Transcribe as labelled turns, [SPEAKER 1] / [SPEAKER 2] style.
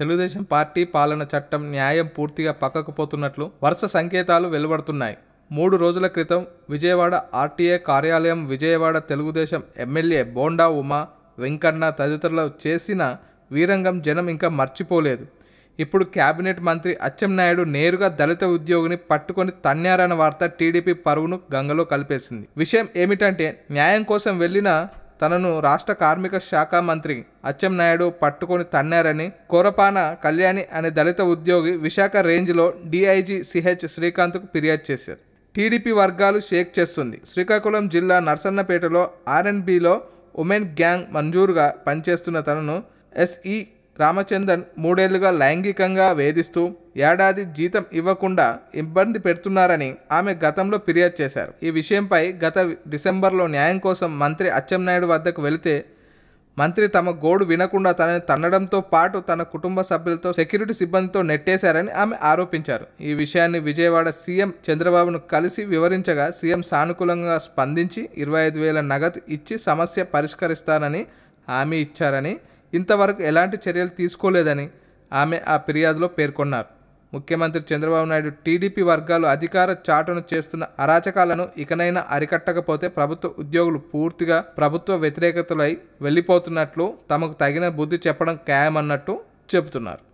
[SPEAKER 1] Telugu Desam party పాలన చట్టం న్యాయం పూర్తిగా పక్కకు పోతున్నట్లు వరుస సంకేతాలు వెలువడుతున్నాయి మూడు రోజుల క్రితం విజయవాడ ఆర్టీఏ కార్యాలయం విజయవాడ తెలుగుదేశం ఎమ్మెల్యే బోండా ఉమా వెంకన్న తదితరులు చేసిన వీరంగం జనం ఇంకా మర్చిపోలేదు ఇప్పుడు కేబినెట్ మంత్రి అచ్చెన్నాయుడు నేరుగా దళిత ఉద్యోగిని పట్టుకొని తన్నారన్న వార్త టీడీపీ పరువును గంగలో కలిపేసింది విషయం ఏమిటంటే న్యాయం కోసం వెళ్ళిన తనను రాష్ట్ర కార్మిక శాఖ మంత్రి అచ్చెన్నాయుడు పట్టుకొని తన్నారని కోరపాన కళ్యాణి అనే దళిత ఉద్యోగి విశాఖ రేంజ్లో డిఐజీ సిహెచ్ శ్రీకాంత్కు ఫిర్యాదు చేశారు టీడీపీ వర్గాలు షేక్ చేస్తుంది శ్రీకాకుళం జిల్లా నర్సన్నపేటలో ఆర్ఎన్బిలో ఉమెన్ గ్యాంగ్ మంజూరుగా పనిచేస్తున్న తనను ఎస్ఈ రామచందన్ మూడేళ్లుగా లైంగికంగా వేధిస్తూ ఏడాది జీతం ఇవ్వకుండా ఇబ్బంది పెడుతున్నారని ఆమె గతంలో ఫిర్యాదు చేశారు ఈ విషయంపై గత డిసెంబర్లో న్యాయం కోసం మంత్రి అచ్చెన్నాయుడు వద్దకు వెళితే మంత్రి తమ గోడు వినకుండా తనని తన్నడంతో పాటు తన కుటుంబ సభ్యులతో సెక్యూరిటీ సిబ్బందితో నెట్టేశారని ఆమె ఆరోపించారు ఈ విషయాన్ని విజయవాడ సీఎం చంద్రబాబును కలిసి వివరించగా సీఎం సానుకూలంగా స్పందించి ఇరవై ఐదు వేల నగదు ఇచ్చి సమస్య పరిష్కరిస్తానని హామీ ఇచ్చారని ఇంతవరకు ఎలాంటి చర్యలు తీసుకోలేదని ఆమె ఆ ఫిర్యాదులో పేర్కొన్నారు ముఖ్యమంత్రి చంద్రబాబు నాయుడు టీడీపీ వర్గాలు అధికార చాటును చేస్తున్న అరాచకాలను ఇకనైనా అరికట్టకపోతే ప్రభుత్వ ఉద్యోగులు పూర్తిగా ప్రభుత్వ వ్యతిరేకతలై వెళ్ళిపోతున్నట్లు తమకు తగిన బుద్ధి చెప్పడం ఖాయమన్నట్టు చెబుతున్నారు